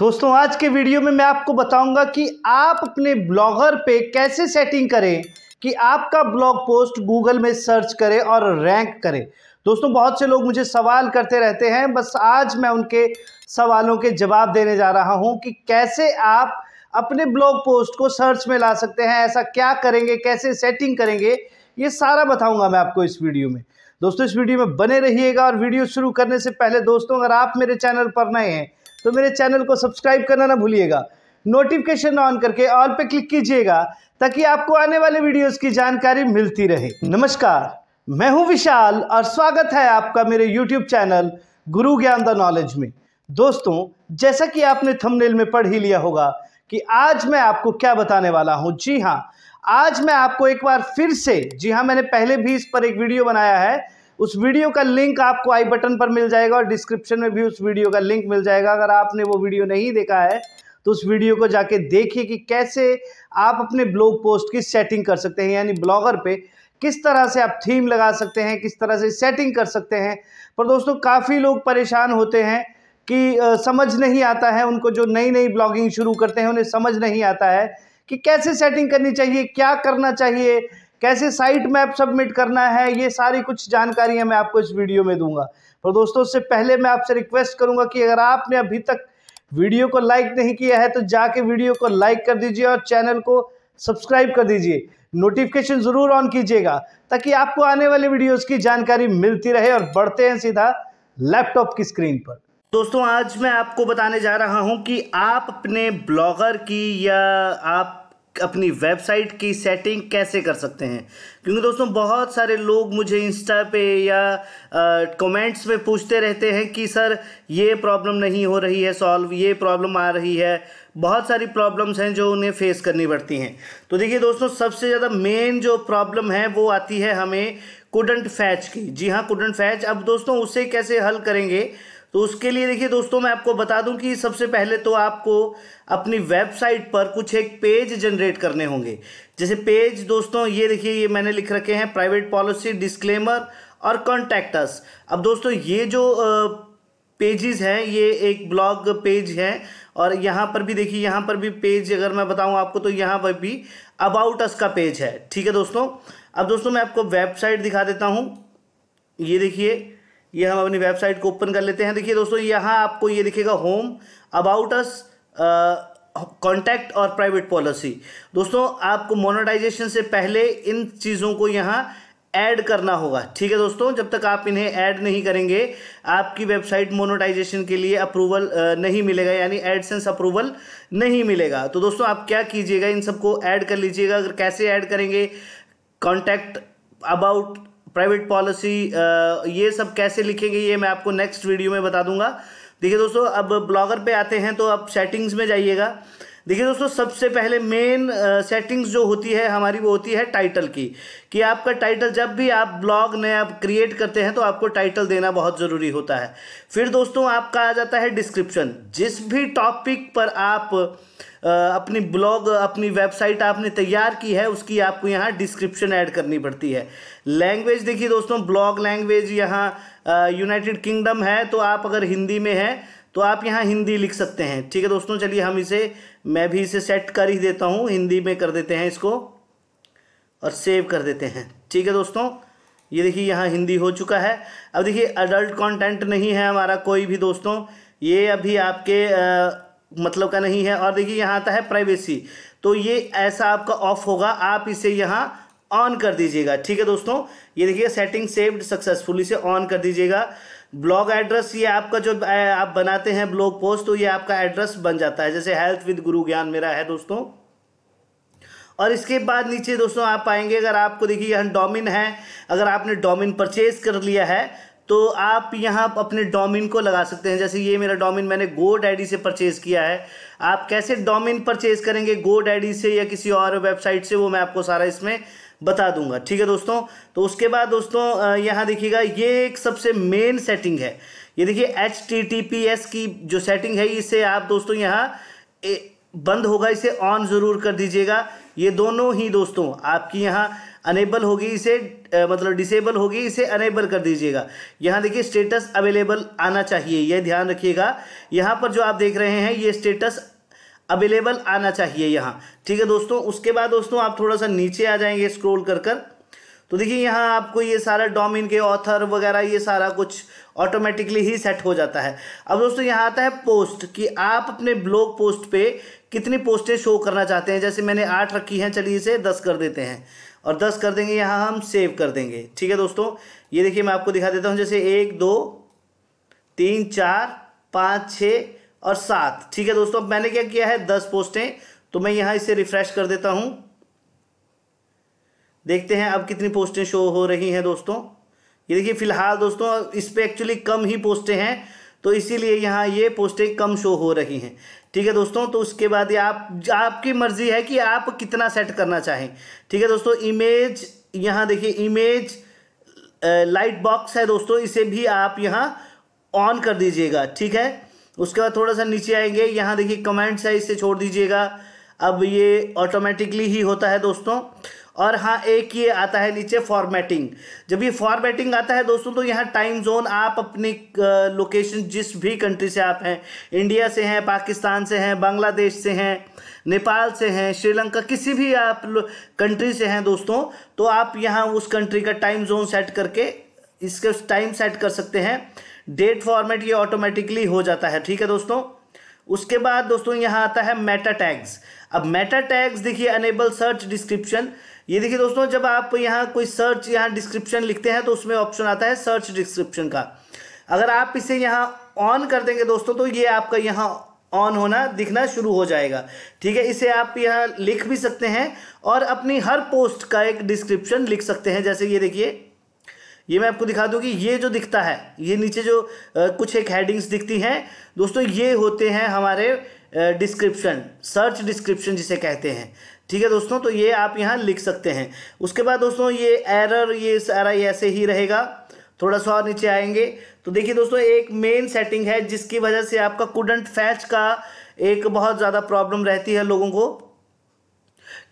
दोस्तों आज के वीडियो में मैं आपको बताऊंगा कि आप अपने ब्लॉगर पे कैसे सेटिंग करें कि आपका ब्लॉग पोस्ट गूगल में सर्च करे और रैंक करे दोस्तों बहुत से लोग मुझे सवाल करते रहते हैं बस आज मैं उनके सवालों के जवाब देने जा रहा हूं कि कैसे आप अपने ब्लॉग पोस्ट को सर्च में ला सकते हैं ऐसा क्या करेंगे कैसे सेटिंग करेंगे ये सारा बताऊंगा मैं आपको इस वीडियो में दोस्तों इस वीडियो में बने रहिएगा और वीडियो शुरू करने से पहले दोस्तों अगर आप मेरे चैनल पर नए हैं तो मेरे चैनल को सब्सक्राइब करना ना भूलिएगा नोटिफिकेशन ऑन करके ऑल पे क्लिक कीजिएगा ताकि आपको आने वाले वीडियोस की जानकारी मिलती रहे नमस्कार मैं हूं विशाल और स्वागत है आपका मेरे यूट्यूब चैनल गुरु ज्ञान द नॉलेज में दोस्तों जैसा कि आपने थंबनेल में पढ़ ही लिया होगा कि आज मैं आपको क्या बताने वाला हूं जी हाँ आज मैं आपको एक बार फिर से जी हाँ मैंने पहले भी इस पर एक वीडियो बनाया है उस वीडियो का लिंक आपको आई बटन पर मिल जाएगा और डिस्क्रिप्शन में भी उस वीडियो का लिंक मिल जाएगा अगर आपने वो वीडियो नहीं देखा है तो उस वीडियो को जाके देखिए कि कैसे आप अपने ब्लॉग पोस्ट की सेटिंग कर सकते हैं यानी ब्लॉगर पे किस तरह से आप थीम लगा सकते हैं किस तरह से सेटिंग कर सकते हैं पर दोस्तों काफ़ी लोग परेशान होते हैं कि समझ नहीं आता है उनको जो नई नई ब्लॉगिंग शुरू करते हैं उन्हें समझ नहीं आता है कि कैसे सेटिंग करनी चाहिए क्या करना चाहिए कैसे साइट मैप सबमिट करना है ये सारी कुछ जानकारियां मैं आपको इस वीडियो में दूंगा पर तो दोस्तों उससे पहले मैं आपसे रिक्वेस्ट करूंगा कि अगर आपने अभी तक वीडियो को लाइक नहीं किया है तो जाके वीडियो को लाइक कर दीजिए और चैनल को सब्सक्राइब कर दीजिए नोटिफिकेशन ज़रूर ऑन कीजिएगा ताकि आपको आने वाले वीडियोज़ की जानकारी मिलती रहे और बढ़ते हैं सीधा लैपटॉप की स्क्रीन पर दोस्तों आज मैं आपको बताने जा रहा हूं कि आप अपने ब्लॉगर की या आप अपनी वेबसाइट की सेटिंग कैसे कर सकते हैं क्योंकि दोस्तों बहुत सारे लोग मुझे इंस्टा पे या कमेंट्स में पूछते रहते हैं कि सर ये प्रॉब्लम नहीं हो रही है सॉल्व ये प्रॉब्लम आ रही है बहुत सारी प्रॉब्लम्स हैं जो उन्हें फेस करनी पड़ती हैं तो देखिए दोस्तों सबसे ज़्यादा मेन जो प्रॉब्लम है वो आती है हमें कुडंट फैच की जी हाँ कुडंट फैच अब दोस्तों उसे कैसे हल करेंगे तो उसके लिए देखिए दोस्तों मैं आपको बता दूं कि सबसे पहले तो आपको अपनी वेबसाइट पर कुछ एक पेज जनरेट करने होंगे जैसे पेज दोस्तों ये देखिए ये मैंने लिख रखे हैं प्राइवेट पॉलिसी डिस्क्लेमर और कॉन्टैक्टस अब दोस्तों ये जो पेजेस हैं ये एक ब्लॉग पेज है और यहाँ पर भी देखिए यहाँ पर भी पेज अगर मैं बताऊँ आपको तो यहाँ पर भी अबाउट अस का पेज है ठीक है दोस्तों अब दोस्तों मैं आपको वेबसाइट दिखा देता हूँ ये देखिए ये हम अपनी वेबसाइट को ओपन कर लेते हैं देखिए दोस्तों यहाँ आपको ये दिखेगा होम अबाउट अस कॉन्टैक्ट और प्राइवेट पॉलिसी दोस्तों आपको मोनेटाइजेशन से पहले इन चीज़ों को यहाँ ऐड करना होगा ठीक है दोस्तों जब तक आप इन्हें ऐड नहीं करेंगे आपकी वेबसाइट मोनोटाइजेशन के लिए अप्रूवल नहीं मिलेगा यानी एडसेंस अप्रूवल नहीं मिलेगा तो दोस्तों आप क्या कीजिएगा इन सबको ऐड कर लीजिएगा अगर कैसे ऐड करेंगे कॉन्टैक्ट अबाउट प्राइवेट पॉलिसी ये सब कैसे लिखेंगे ये मैं आपको नेक्स्ट वीडियो में बता दूंगा देखिए दोस्तों अब ब्लॉगर पे आते हैं तो आप सेटिंग्स में जाइएगा देखिए दोस्तों सबसे पहले मेन सेटिंग्स जो होती है हमारी वो होती है टाइटल की कि आपका टाइटल जब भी आप ब्लॉग नया क्रिएट करते हैं तो आपको टाइटल देना बहुत ज़रूरी होता है फिर दोस्तों आपका आ जाता है डिस्क्रिप्शन जिस भी टॉपिक पर आप अपनी ब्लॉग अपनी वेबसाइट आपने तैयार की है उसकी आपको यहाँ डिस्क्रिप्शन ऐड करनी पड़ती है लैंग्वेज देखिए दोस्तों ब्लॉग लैंग्वेज यहाँ यूनाइटेड किंगडम है तो आप अगर हिंदी में हैं तो आप यहाँ हिंदी लिख सकते हैं ठीक है दोस्तों चलिए हम इसे मैं भी इसे सेट कर ही देता हूँ हिंदी में कर देते हैं इसको और सेव कर देते हैं ठीक है दोस्तों ये देखिए यहाँ हिंदी हो चुका है अब देखिए अडल्ट कंटेंट नहीं है हमारा कोई भी दोस्तों ये अभी आपके आ, मतलब का नहीं है और देखिए यहाँ आता है प्राइवेसी तो ये ऐसा आपका ऑफ होगा आप इसे यहाँ ऑन कर दीजिएगा ठीक है दोस्तों ये देखिए सेटिंग सेव्ड सक्सेसफुली से ऑन कर दीजिएगा ब्लॉग एड्रेस ये आपका जो आप बनाते हैं ब्लॉग पोस्ट तो ये आपका एड्रेस बन जाता है जैसे हेल्थ विद गुरु ज्ञान मेरा है दोस्तों और इसके बाद नीचे दोस्तों आप आएंगे अगर आपको देखिए यहाँ डोमिन है अगर आपने डोमिन परचेज कर लिया है तो आप यहाँ अपने डोमिन को लगा सकते हैं जैसे ये मेरा डोमिन मैंने गो डैडी से परचेज़ किया है आप कैसे डोमिन परचेज़ करेंगे गो डैडी से या किसी और वेबसाइट से वो मैं आपको सारा इसमें बता दूंगा ठीक है दोस्तों तो उसके बाद दोस्तों यहाँ देखिएगा ये एक सबसे मेन सेटिंग है ये देखिए H T T P S की जो सेटिंग है इसे आप दोस्तों यहाँ बंद होगा इसे ऑन ज़रूर कर दीजिएगा ये दोनों ही दोस्तों आपकी यहाँ अनेबल होगी इसे आ, मतलब डिसेबल होगी इसे अनेबल कर दीजिएगा यहाँ देखिए स्टेटस अवेलेबल आना चाहिए यह ध्यान रखिएगा यहाँ पर जो आप देख रहे हैं ये स्टेटस अवेलेबल आना चाहिए यहाँ ठीक है दोस्तों उसके बाद दोस्तों आप थोड़ा सा नीचे आ जाएंगे स्क्रोल कर कर तो देखिए यहाँ आपको ये सारा डोमिन के ऑथर वगैरह ये सारा कुछ ऑटोमेटिकली ही सेट हो जाता है अब दोस्तों यहाँ आता है पोस्ट कि आप अपने ब्लॉग पोस्ट पे कितनी पोस्टें शो करना चाहते हैं जैसे मैंने आठ रखी हैं चलिए इसे दस कर देते हैं और दस कर देंगे यहाँ हम सेव कर देंगे ठीक है दोस्तों ये देखिए मैं आपको दिखा देता हूँ जैसे एक दो तीन चार पाँच छः और सात ठीक है दोस्तों अब मैंने क्या किया है दस पोस्टें तो मैं यहाँ इसे रिफ्रेश कर देता हूँ देखते हैं अब कितनी पोस्टें शो हो रही हैं दोस्तों ये देखिए फिलहाल दोस्तों इस पर एक्चुअली कम ही पोस्टें हैं तो इसीलिए यहाँ ये पोस्टें कम शो हो रही हैं ठीक है दोस्तों तो उसके बाद ये आप आपकी मर्ज़ी है कि आप कितना सेट करना चाहें ठीक है दोस्तों इमेज यहाँ देखिए इमेज लाइट बॉक्स है दोस्तों इसे भी आप यहाँ ऑन कर दीजिएगा ठीक है उसके बाद थोड़ा सा नीचे आएंगे यहाँ देखिए कमेंट्स है इसे छोड़ दीजिएगा अब ये ऑटोमेटिकली ही होता है दोस्तों और हाँ एक ये आता है नीचे फॉर्मेटिंग जब ये फॉर्मेटिंग आता है दोस्तों तो यहाँ टाइम जोन आप अपनी लोकेशन जिस भी कंट्री से आप हैं इंडिया से हैं पाकिस्तान से हैं बांग्लादेश से हैं नेपाल से हैं श्रीलंका किसी भी आप कंट्री से हैं दोस्तों तो आप यहाँ उस कंट्री का टाइम जोन सेट करके इसके टाइम सेट कर सकते हैं डेट फॉर्मेट ये ऑटोमेटिकली हो जाता है ठीक है दोस्तों उसके बाद दोस्तों यहां आता है मेटा टैग्स अब मेटा टैग्स देखिए अनेबल सर्च डिस्क्रिप्शन ये देखिए दोस्तों जब आप यहां कोई सर्च यहाँ डिस्क्रिप्शन लिखते हैं तो उसमें ऑप्शन आता है सर्च डिस्क्रिप्शन का अगर आप इसे यहां ऑन कर देंगे दोस्तों तो ये आपका यहां ऑन होना दिखना शुरू हो जाएगा ठीक है इसे आप यहाँ लिख भी सकते हैं और अपनी हर पोस्ट का एक डिस्क्रिप्शन लिख सकते हैं जैसे ये देखिए ये मैं आपको दिखा दूँ कि ये जो दिखता है ये नीचे जो आ, कुछ एक हेडिंग्स दिखती हैं दोस्तों ये होते हैं हमारे डिस्क्रिप्शन सर्च डिस्क्रिप्शन जिसे कहते हैं ठीक है दोस्तों तो ये आप यहाँ लिख सकते हैं उसके बाद दोस्तों ये एरर ये सारा ऐसे ही रहेगा थोड़ा सा और नीचे आएंगे तो देखिए दोस्तों एक मेन सेटिंग है जिसकी वजह से आपका कुडंट फैच का एक बहुत ज़्यादा प्रॉब्लम रहती है लोगों को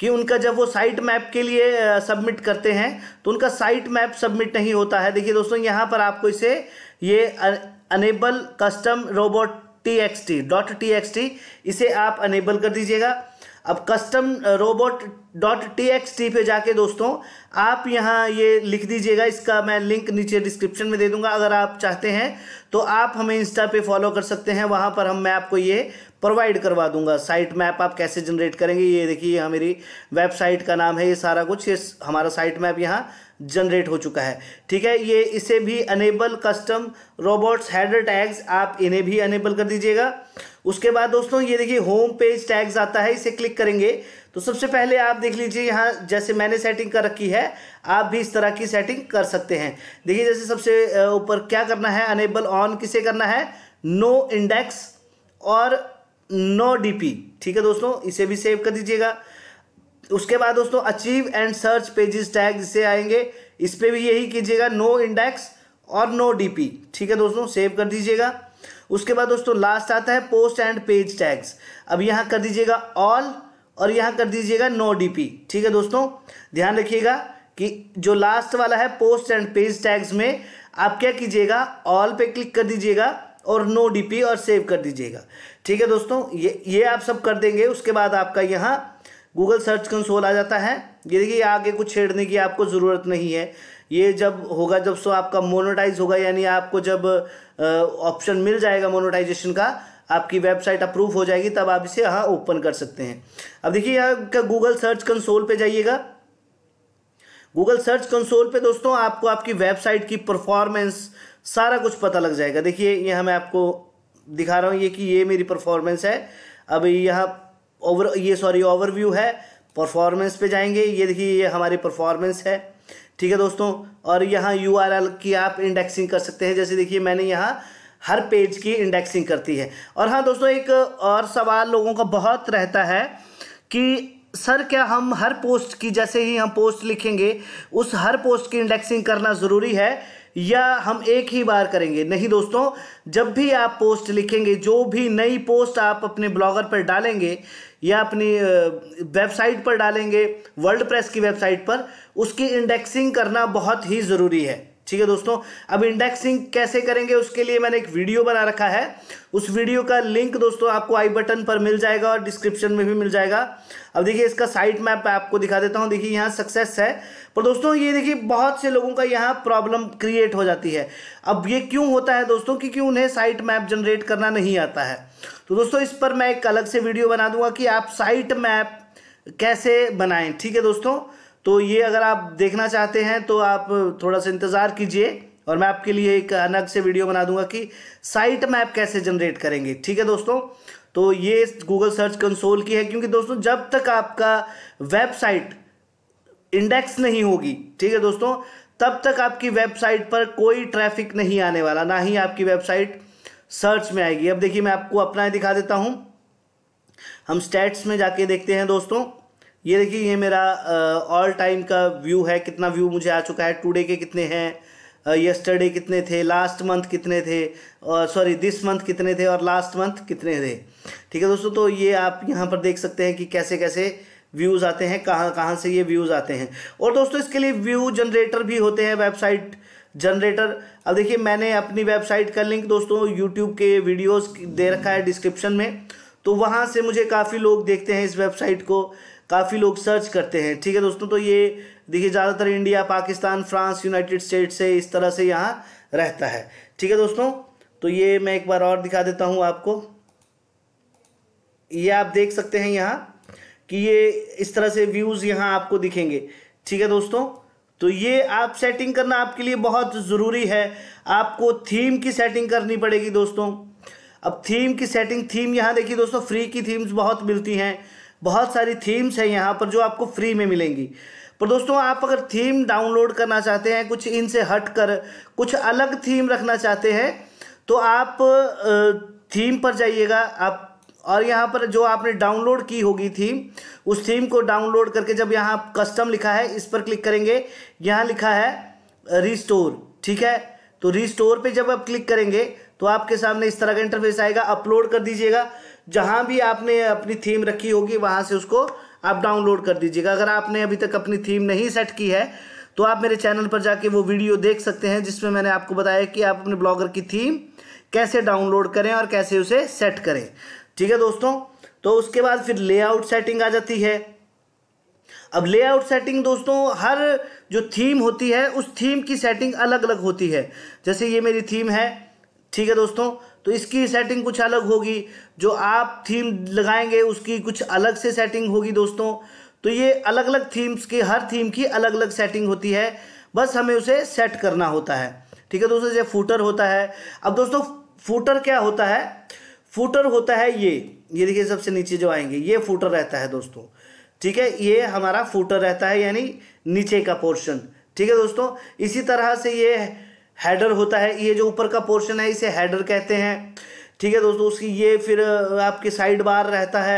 कि उनका जब वो साइट मैप के लिए सबमिट करते हैं तो उनका साइट मैप सबमिट नहीं होता है देखिए दोस्तों यहाँ पर आपको इसे ये enable custom robot T X T dot T X T इसे आप अनेबल कर दीजिएगा अब custom robot dot T X T पर जाके दोस्तों आप यहाँ ये लिख दीजिएगा इसका मैं लिंक नीचे डिस्क्रिप्शन में दे दूंगा अगर आप चाहते हैं तो आप हमें इंस्टा पे फॉलो कर सकते हैं वहाँ पर हम मैं आपको ये प्रोवाइड करवा दूंगा साइट मैप आप कैसे जनरेट करेंगे ये देखिए यहाँ मेरी वेबसाइट का नाम है ये सारा कुछ ये हमारा साइट मैप यहाँ जनरेट हो चुका है ठीक है ये इसे भी enable custom robots header tags आप इन्हें भी अनेबल कर दीजिएगा उसके बाद दोस्तों ये देखिए होम पेज टैग्स आता है इसे क्लिक करेंगे तो सबसे पहले आप देख लीजिए यहाँ जैसे मैंने सेटिंग कर रखी है आप भी इस तरह की सेटिंग कर सकते हैं देखिए जैसे सबसे ऊपर क्या करना है अनेबल ऑन किसे करना है नो इंडेक्स और नौ डी ठीक है दोस्तों इसे भी सेव कर दीजिएगा उसके बाद दोस्तों archive and search pages tag जिसे आएंगे इस पर भी यही कीजिएगा नो इंडेक्स और नो डीपी ठीक है दोस्तों सेव कर दीजिएगा उसके बाद दोस्तों लास्ट आता है पोस्ट एंड पेज टैग्स अब यहाँ कर दीजिएगा ऑल और यहाँ कर दीजिएगा नो डी ठीक है दोस्तों ध्यान रखिएगा कि जो लास्ट वाला है पोस्ट एंड पेज टैग्स में आप क्या कीजिएगा ऑल पे क्लिक कर दीजिएगा और नो डीपी और सेव कर दीजिएगा ठीक है दोस्तों ये ये आप सब कर देंगे उसके बाद आपका यहाँ गूगल सर्च कंसोल आ जाता है ये देखिए आगे कुछ छेड़ने की आपको ज़रूरत नहीं है ये जब होगा जब सो आपका मोनोटाइज होगा यानी आपको जब ऑप्शन मिल जाएगा मोनोटाइजेशन का आपकी वेबसाइट अप्रूव हो जाएगी तब आप इसे यहाँ ओपन कर सकते हैं अब देखिए यहाँ का गूगल सर्च कंसोल पे जाइएगा गूगल सर्च कंसोल पे दोस्तों आपको आपकी वेबसाइट की परफॉर्मेंस सारा कुछ पता लग जाएगा देखिए यहाँ मैं आपको दिखा रहा हूँ ये कि ये मेरी परफॉर्मेंस है अब यहाँ ओवर ये सॉरी ओवरव्यू है परफॉर्मेंस पे जाएंगे ये देखिए ये हमारी परफॉर्मेंस है ठीक है दोस्तों और यहाँ यू की आप इंडेक्सिंग कर सकते हैं जैसे देखिए मैंने यहाँ हर पेज की इंडेक्सिंग करती है और हाँ दोस्तों एक और सवाल लोगों का बहुत रहता है कि सर क्या हम हर पोस्ट की जैसे ही हम पोस्ट लिखेंगे उस हर पोस्ट की इंडेक्सिंग करना ज़रूरी है या हम एक ही बार करेंगे नहीं दोस्तों जब भी आप पोस्ट लिखेंगे जो भी नई पोस्ट आप अपने ब्लॉगर पर डालेंगे या अपनी वेबसाइट पर डालेंगे वर्ल्ड प्रेस की वेबसाइट पर उसकी इंडेक्सिंग करना बहुत ही ज़रूरी है ठीक है दोस्तों अब इंडेक्सिंग कैसे करेंगे उसके लिए मैंने एक वीडियो बना रखा है उस वीडियो का लिंक दोस्तों आपको आई बटन पर मिल जाएगा और डिस्क्रिप्शन में भी मिल जाएगा अब देखिए इसका साइट मैप आपको दिखा देता हूँ देखिए यहाँ सक्सेस है पर दोस्तों ये देखिए बहुत से लोगों का यहाँ प्रॉब्लम क्रिएट हो जाती है अब ये क्यों होता है दोस्तों क्योंकि उन्हें साइट मैप जनरेट करना नहीं आता है तो दोस्तों इस पर मैं एक अलग से वीडियो बना दूंगा कि आप साइट मैप कैसे बनाएं ठीक है दोस्तों तो ये अगर आप देखना चाहते हैं तो आप थोड़ा सा इंतज़ार कीजिए और मैं आपके लिए एक अलग से वीडियो बना दूंगा कि साइट मैप कैसे जनरेट करेंगे ठीक है दोस्तों तो ये गूगल सर्च कंसोल की है क्योंकि दोस्तों जब तक आपका वेबसाइट इंडेक्स नहीं होगी ठीक है दोस्तों तब तक आपकी वेबसाइट पर कोई ट्रैफिक नहीं आने वाला ना ही आपकी वेबसाइट सर्च में आएगी अब देखिए मैं आपको अपना दिखा देता हूँ हम स्टैट्स में जाके देखते हैं दोस्तों ये देखिए ये मेरा ऑल टाइम का व्यू है कितना व्यू मुझे आ चुका है टुडे के कितने हैं यस्टरडे कितने थे लास्ट मंथ कितने थे और सॉरी दिस मंथ कितने थे और लास्ट मंथ कितने थे ठीक है दोस्तों तो ये आप यहाँ पर देख सकते हैं कि कैसे कैसे व्यूज़ आते हैं कहाँ कहाँ से ये व्यूज़ आते हैं और दोस्तों इसके लिए व्यू जनरेटर भी होते हैं वेबसाइट जनरेटर अब देखिए मैंने अपनी वेबसाइट का लिंक दोस्तों यूट्यूब के वीडियोज़ दे रखा है डिस्क्रिप्शन में तो वहाँ से मुझे काफ़ी लोग देखते हैं इस वेबसाइट को काफ़ी लोग सर्च करते हैं ठीक है दोस्तों तो ये देखिए ज़्यादातर India Pakistan France United States से इस तरह से यहाँ रहता है ठीक है दोस्तों तो ये मैं एक बार और दिखा देता हूँ आपको ये आप देख सकते हैं यहाँ कि ये इस तरह से व्यूज़ यहाँ आपको दिखेंगे ठीक है दोस्तों तो ये आप सेटिंग करना आपके लिए बहुत ज़रूरी है आपको थीम की सेटिंग करनी पड़ेगी दोस्तों अब थीम की सेटिंग थीम यहाँ देखिए दोस्तों फ्री की थीम्स बहुत मिलती हैं बहुत सारी थीम्स हैं यहाँ पर जो आपको फ्री में मिलेंगी पर दोस्तों आप अगर थीम डाउनलोड करना चाहते हैं कुछ इनसे हट कर कुछ अलग थीम रखना चाहते हैं तो आप थीम पर जाइएगा आप और यहाँ पर जो आपने डाउनलोड की होगी थीम उस थीम को डाउनलोड करके जब यहाँ कस्टम लिखा है इस पर क्लिक करेंगे यहाँ लिखा है रिस्टोर ठीक है तो रिस्टोर पे जब आप क्लिक करेंगे तो आपके सामने इस तरह का इंटरफेस आएगा अपलोड कर दीजिएगा जहाँ भी आपने अपनी थीम रखी होगी वहाँ से उसको आप डाउनलोड कर दीजिएगा अगर आपने अभी तक अपनी थीम नहीं सेट की है तो आप मेरे चैनल पर जाके वो वीडियो देख सकते हैं जिसमें मैंने आपको बताया कि आप अपने ब्लॉगर की थीम कैसे डाउनलोड करें और कैसे उसे सेट करें ठीक है दोस्तों तो उसके बाद फिर लेआउट सेटिंग आ जाती है अब लेआउट सेटिंग दोस्तों हर जो थीम होती है उस थीम की सेटिंग अलग अलग होती है जैसे ये मेरी थीम है ठीक है दोस्तों तो इसकी सेटिंग कुछ अलग होगी जो आप थीम लगाएंगे उसकी कुछ अलग से सेटिंग होगी दोस्तों तो ये अलग अलग थीम्स की हर थीम की अलग अलग सेटिंग होती है बस हमें उसे सेट करना होता है ठीक है दोस्तों जैसे फूटर होता है अब दोस्तों फूटर क्या होता है फूटर होता है ये ये देखिए सबसे नीचे जो आएंगे ये फूटर रहता है दोस्तों ठीक है ये हमारा फूटर रहता है यानी नीचे का पोर्शन ठीक है दोस्तों इसी तरह से ये हेडर होता है ये जो ऊपर का पोर्शन है इसे हेडर कहते हैं ठीक है दोस्तों उसकी ये फिर आपके साइड बार रहता है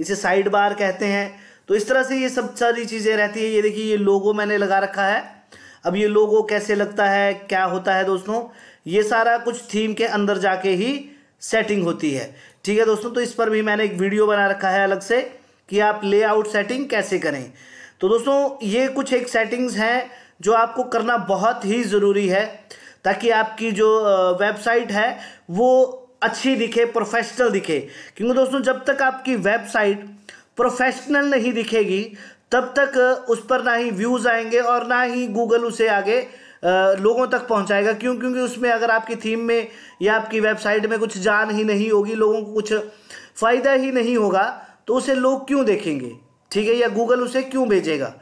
इसे साइड बार कहते हैं तो इस तरह से ये सब सारी चीज़ें रहती है ये देखिए ये लोगो मैंने लगा रखा है अब ये लोगो कैसे लगता है क्या होता है दोस्तों ये सारा कुछ थीम के अंदर जाके ही सेटिंग होती है ठीक है दोस्तों तो इस पर भी मैंने एक वीडियो बना रखा है अलग से कि आप लेआउट सेटिंग कैसे करें तो दोस्तों ये कुछ एक सेटिंग्स हैं जो आपको करना बहुत ही ज़रूरी है ताकि आपकी जो वेबसाइट है वो अच्छी दिखे प्रोफेशनल दिखे क्योंकि दोस्तों जब तक आपकी वेबसाइट प्रोफेशनल नहीं दिखेगी तब तक उस पर ना ही व्यूज़ आएंगे और ना ही गूगल उसे आगे लोगों तक पहुंचाएगा क्यों क्योंकि उसमें अगर आपकी थीम में या आपकी वेबसाइट में कुछ जान ही नहीं होगी लोगों को कुछ फ़ायदा ही नहीं होगा तो उसे लोग क्यों देखेंगे ठीक है या गूगल उसे क्यों भेजेगा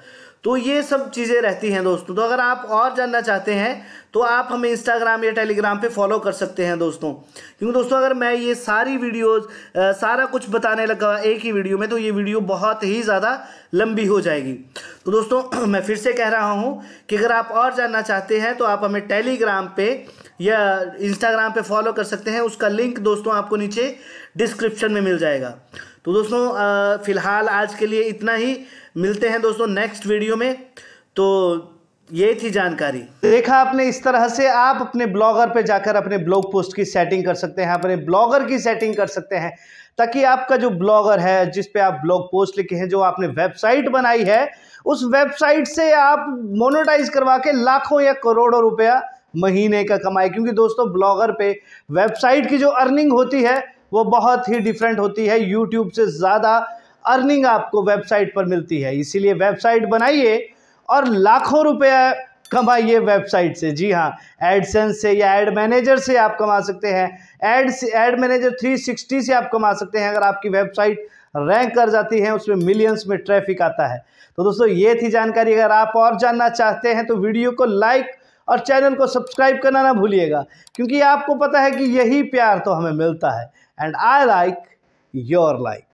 तो ये सब चीज़ें रहती हैं दोस्तों तो अगर आप और जानना चाहते हैं तो आप हमें इंस्टाग्राम या टेलीग्राम पे फॉलो कर सकते हैं दोस्तों क्योंकि दोस्तों अगर मैं ये सारी वीडियोस सारा कुछ बताने लगा एक ही वीडियो में तो ये वीडियो बहुत ही ज़्यादा लंबी हो जाएगी तो दोस्तों मैं फिर से कह रहा हूँ कि अगर आप और जानना चाहते हैं तो आप हमें टेलीग्राम पर या इंस्टाग्राम पर फॉलो कर सकते हैं उसका लिंक दोस्तों आपको नीचे डिस्क्रिप्शन में मिल जाएगा तो दोस्तों फ़िलहाल आज के लिए इतना ही मिलते हैं दोस्तों नेक्स्ट वीडियो में तो ये थी जानकारी देखा आपने इस तरह से आप अपने ब्लॉगर पे जाकर अपने ब्लॉग पोस्ट की सेटिंग कर सकते हैं अपने ब्लॉगर की सेटिंग कर सकते हैं ताकि आपका जो ब्लॉगर है जिस पे आप ब्लॉग पोस्ट लिखे हैं जो आपने वेबसाइट बनाई है उस वेबसाइट से आप मोनोटाइज करवा के लाखों या करोड़ों रुपया महीने का कमाए क्योंकि दोस्तों ब्लॉगर पे वेबसाइट की जो अर्निंग होती है वो बहुत ही डिफरेंट होती है यूट्यूब से ज़्यादा अर्निंग आपको वेबसाइट पर मिलती है इसीलिए वेबसाइट बनाइए और लाखों रुपया कमाइए वेबसाइट से जी हाँ एडसेंस से या एड मैनेजर से आप कमा सकते हैं एड एड मैनेजर 360 से आप कमा सकते हैं अगर आपकी वेबसाइट रैंक कर जाती है उसमें मिलियंस में ट्रैफिक आता है तो दोस्तों ये थी जानकारी अगर आप और जानना चाहते हैं तो वीडियो को लाइक और चैनल को सब्सक्राइब करना ना भूलिएगा क्योंकि आपको पता है कि यही प्यार तो हमें मिलता है and I like your like.